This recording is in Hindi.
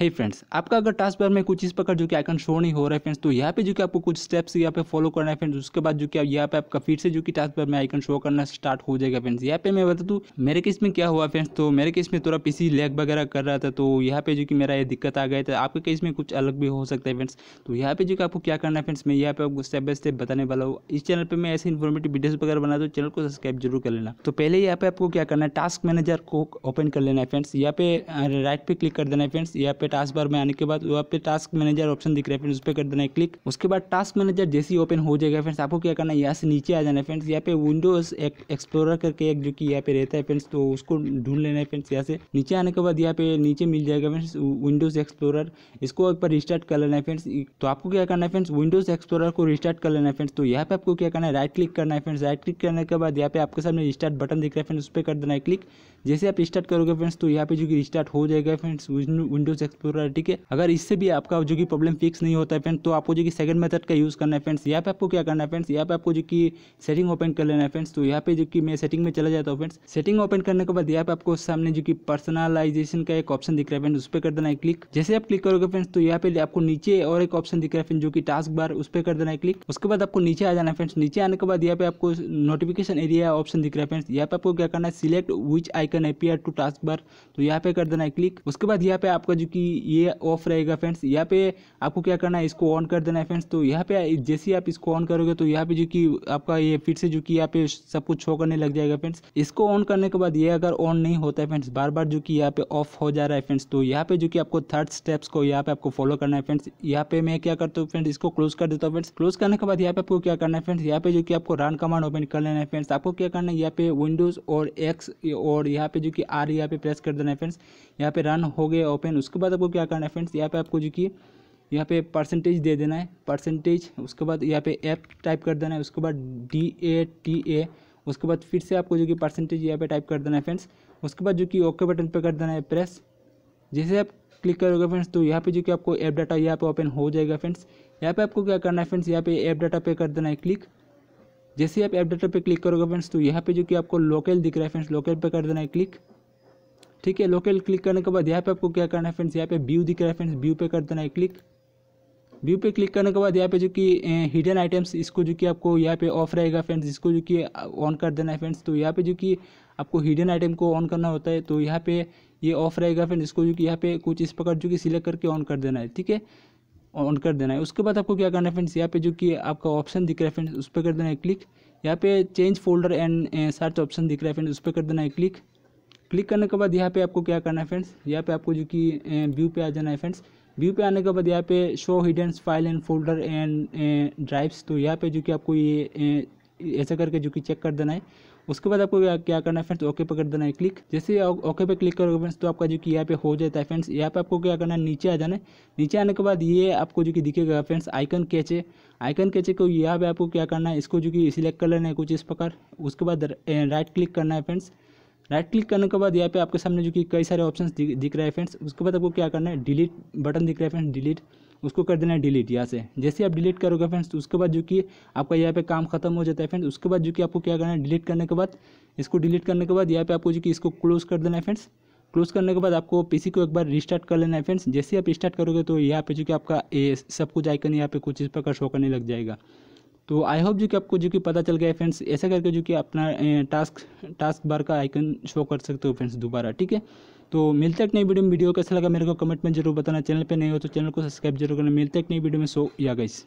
हे hey फ्रेंड्स आपका अगर टास्क बार में कुछ इस प्रकार जो कि आइकन शो नहीं हो रहा है फ्रेंड्स तो यहाँ पे जो कि आपको कुछ स्टेप्स यहाँ पे फॉलो करना है फ्रेंड्स उसके बाद जो कि यहाँ पे आपका फिर से जो कि टास्क बार में आइकन शो करना स्टार्ट हो जाएगा फ्रेंड्स यहाँ पे मैं बता दूँ मेरे केस में क्या हुआ फ्रेंड्स तो मेरे केस में थोड़ा पीसी लैग वगैरह कर रहा था तो यहाँ पे जो कि मेरा ये दिक्कत आ गया था आपके केस में कुछ अलग भी हो सकता है फ्रेंड्स तो यहाँ पे जो कि आपको क्या करना है फ्रेंड्स मैं यहाँ पे आपको स्टेप बाय स्टेप बताने वाला हूँ इस चैनल पर मैं ऐसे इन्फॉर्मेटिव वीडियोज वगैरह बनाता हूँ चैनल को सब्सक्राइब जरूर कर लेना तो पहले यहाँ पे आपको क्या करना है टास्क मैनेजर को ओपन कर लेना है फ्रेंड्स यहाँ पे राइट पे क्लिक कर देना है फ्रेंड्स यहाँ पे टास्क बार में आने के बाद वहाँ पे टास्क मैनेजर ऑप्शन दिख रहा है फ्रेंड्स उस पर कर देना है क्लिक उसके बाद टास्क मैनेजर जैसे ही ओपन हो जाएगा फ्रेंड्स आपको क्या करना है यहाँ से नीचे आ जाना है फ्रेंड्स यहाँ पे विंडोज एक एक्सप्लोरर करके एक जो कि यहाँ पे रहता है फ्रेंड्स तो उसको ढूंढ लेना है फ्रेंड्स यहाँ से नीचे आने के बाद यहाँ पे नीचे मिल जाएगा फ्रेंड्स विंडोज एक्सप्लोरर इसको एक बार रिस्टार्ट कर लेना है फ्रेंड्स तो आपको क्या करना है फ्रेंड्स विंडोज एक्सप्लोरर को रिस्टार्ट कर लेना है फ्रेंड्स तो यहाँ पे आपको क्या करना है राइट क्लिक करना है फ्रेंड्स राइट क्लिक करने के बाद यहाँ पे आपके सामने रिस्टार्ट बटन दिख रहा है फ्रेंड्स उस पर कर देना है क्लिक जैसे आप रिस्टार्ट करोगे फ्रेंड्स तो यहाँ पे जो कि रिस्टार्ट हो जाएगा फ्रेंड्स विंडोज एक्सप्लोर एक्सप्लोरर ठीक है अगर इससे भी आपका जो कि प्रॉब्लम फिक्स नहीं होता है फ्रेंड तो आपको जो कि सेकंड मेथड का यूज़ करना है फ्रेंड्स यहाँ पे आपको क्या करना है फ्रेंड्स यहाँ पे आपको जो कि सेटिंग ओपन कर लेना है फ्रेंड्स तो यहाँ पे जो कि मैं सेटिंग में चला जाता हूँ फ्रेंड्स सेटिंग ओपन करने के बाद यहाँ पे आपको सामने जो कि पर्सनलाइजेशन का एक ऑप्शन दिख रहा है फ्रेंड्स उस पर कर देना है क्लिक जैसे आप क्लिक करोगे फ्रेंड्स तो यहाँ पे आपको नीचे और एक ऑप्शन दिख रहा है फ्रेंड जो कि टास्क बार उस पर कर देना है क्लिक उसके बाद आपको नीचे आ जाना है फ्रेंड्स नीचे आने के बाद यहाँ पे आपको नोटिफिकेशन एरिया ऑप्शन दिख रहा है फ्रेंड्स यहाँ पे आपको क्या करना है select which icon appear to taskbar तो यहाँ पे कर देना है क्लिक उसके बाद यहाँ पे आपका जो कि कि ये ऑफ रहेगा फ्रेंड्स यहाँ पे आपको क्या करना है इसको ऑन कर देना है फ्रेंड्स तो यहाँ पे जैसे ही आप इसको ऑन करोगे तो यहाँ पे जो कि आपका ये फिर से जो कि यहाँ पे सब कुछ शो करने लग जाएगा फ्रेंड्स इसको ऑन करने के बाद ये अगर ऑन नहीं होता है फ्रेंड्स बार बार जो कि यहाँ पे ऑफ हो जा रहा है फ्रेंड्स तो यहाँ पे जो कि आपको थर्ड स्टेप्स को यहाँ पे आपको फॉलो करना है फ्रेंड्स यहाँ पे मैं क्या करता हूँ फ्रेंड्स इसको क्लोज कर देता हूँ फ्रेंड्स क्लोज करने के बाद यहाँ पे आपको क्या करना है फ्रेंड्स यहाँ पे जो कि आपको रन कमांड ओपन कर लेना है फ्रेंड्स आपको क्या करना है यहाँ पे विंडोज और एक्स और यहाँ पे जो कि आर यहाँ पे प्रेस कर देना है फ्रेंड्स यहाँ पे रन हो गया ओपन उसके बाद बाद आपको क्या करना है फ्रेंड्स यहाँ पे आपको जो कि यहाँ पे परसेंटेज दे देना है परसेंटेज उसके बाद यहाँ पे एप टाइप कर देना है उसके बाद डी ए टी ए उसके बाद फिर से आपको जो कि परसेंटेज यहाँ पे टाइप कर देना है फ्रेंड्स उसके बाद जो कि ओके बटन पे कर देना है प्रेस जैसे आप क्लिक करोगे फ्रेंड्स तो यहाँ पे जो कि आपको ऐप डाटा यहाँ पे ओपन हो जाएगा फ्रेंड्स यहाँ पे आपको क्या करना है फ्रेंड्स यहाँ पे ऐप डाटा पे कर देना है क्लिक जैसे आप ऐप डाटा पे क्लिक करोगे फ्रेंड्स तो यहाँ पे जो कि आपको लोकल दिख रहा है फ्रेंड्स लोकल पे कर देना है क्लिक ठीक है लोकल क्लिक करने के बाद यहाँ पे आपको क्या करना है फ्रेंड्स यहाँ पे व्यू दिख रहा है फ्रेंड्स व्यू पे कर देना है क्लिक व्यू पे क्लिक करने के बाद यहाँ पे जो कि हिडन आइटम्स इसको जो कि आपको यहाँ पे ऑफ रहेगा फ्रेंड्स इसको जो कि ऑन कर देना है फ्रेंड्स तो यहाँ पे जो कि आपको हिडन आइटम को ऑन करना होता है तो यहाँ पे ये ऑफ रहेगा फ्रेंड्स इसको जो कि यहाँ पे कुछ इस प्रकार जो कि सिलेक्ट करके ऑन कर देना है ठीक है ऑन कर देना है उसके बाद आपको क्या करना है फ्रेंड्स यहाँ पे जो कि आपका ऑप्शन दिख रहा है फ्रेंड्स उस पर कर देना है क्लिक यहाँ पे change folder and search option दिख रहा है फ्रेंड्स उस पर कर देना है क्लिक क्लिक करने के बाद यहाँ पे आपको क्या करना है फ्रेंड्स यहाँ पे आपको जो कि व्यू पे आ जाना है फ्रेंड्स व्यू पे आने के बाद यहाँ पे show hidden file and folder and drives तो यहाँ पे जो कि आपको ये ऐसा करके जो कि चेक कर देना है उसके बाद आपको क्या करना है फ्रेंड्स ओके पे कर देना है क्लिक जैसे ओके पे क्लिक करोगे फ्रेंड्स तो आपका जो कि यहाँ पे हो जाता है फ्रेंड्स यहाँ पे आपको क्या करना है नीचे आ जाना है नीचे आने के बाद ये आपको जो कि दिखेगा friends icon cache icon cache को यहाँ पे आपको क्या करना है इसको जो कि सिलेक्ट कर लेना है कुछ इस प्रकार उसके बाद राइट क्लिक करना है फ्रेंड्स राइट क्लिक करने के बाद यहाँ पे आपके सामने जो कि कई सारे ऑप्शन दिख रहे हैं फ्रेंड्स उसके बाद आपको क्या करना है डिलीट बटन दिख रहा है फ्रेंड्स डिलीट उसको कर देना है डिलीट यहाँ से जैसे आप डिलीट करोगे फ्रेंड्स तो उसके बाद जो कि आपका यहाँ पे काम खत्म हो जाता है फ्रेंड्स उसके बाद जो कि आपको क्या करना है डिलीट करने के बाद इसको डिलीट करने के बाद यहाँ पे आपको जो कि इसको क्लोज कर देना है फ्रेंड्स क्लोज करने के बाद आपको पीसी को एक बार रिस्टार्ट कर लेना है फ्रेंड्स जैसे आप स्टार्ट करोगे तो यहाँ पे जो कि आपका ए सब कुछ आइकन यहाँ पे कुछ इस प्रकार शो करने लग जाएगा तो आई होप जो कि आपको जो कि पता चल गया फ्रेंड्स ऐसा करके जो कि अपना टास्क टास्क बार का आइकन शो कर सकते हो फ्रेंड्स दोबारा ठीक है तो मिलते एक नई वीडियो में वीडियो कैसा लगा मेरे को कमेंट में जरूर बताना चैनल पे नहीं हो तो चैनल को सब्सक्राइब जरूर करना मिलते एक नई वीडियो में सो या गाइस